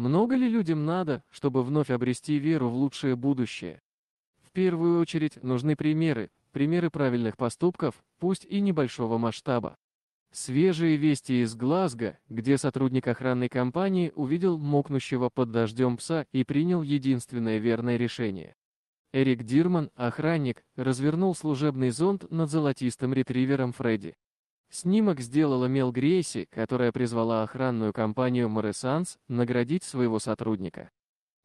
Много ли людям надо, чтобы вновь обрести веру в лучшее будущее? В первую очередь нужны примеры, примеры правильных поступков, пусть и небольшого масштаба. Свежие вести из Глазго, где сотрудник охранной компании увидел мокнущего под дождем пса и принял единственное верное решение. Эрик Дирман, охранник, развернул служебный зонт над золотистым ретривером Фредди. Снимок сделала Мел Грейси, которая призвала охранную компанию «Моресанс» наградить своего сотрудника.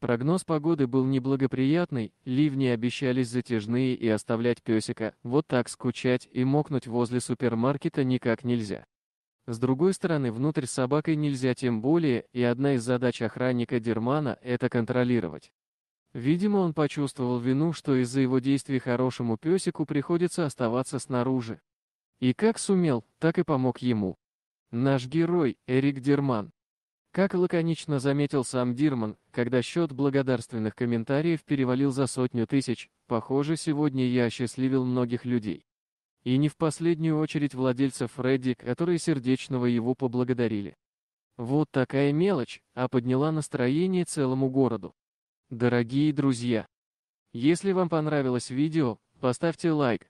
Прогноз погоды был неблагоприятный, ливни обещались затяжные и оставлять песика, вот так скучать и мокнуть возле супермаркета никак нельзя. С другой стороны, внутрь с собакой нельзя тем более, и одна из задач охранника Дермана – это контролировать. Видимо, он почувствовал вину, что из-за его действий хорошему песику приходится оставаться снаружи. И как сумел, так и помог ему. Наш герой, Эрик Дерман. Как лаконично заметил сам Дирман, когда счет благодарственных комментариев перевалил за сотню тысяч, похоже, сегодня я осчастливил многих людей. И не в последнюю очередь владельцев Фредди, которые сердечного его поблагодарили. Вот такая мелочь, а подняла настроение целому городу. Дорогие друзья, если вам понравилось видео, поставьте лайк,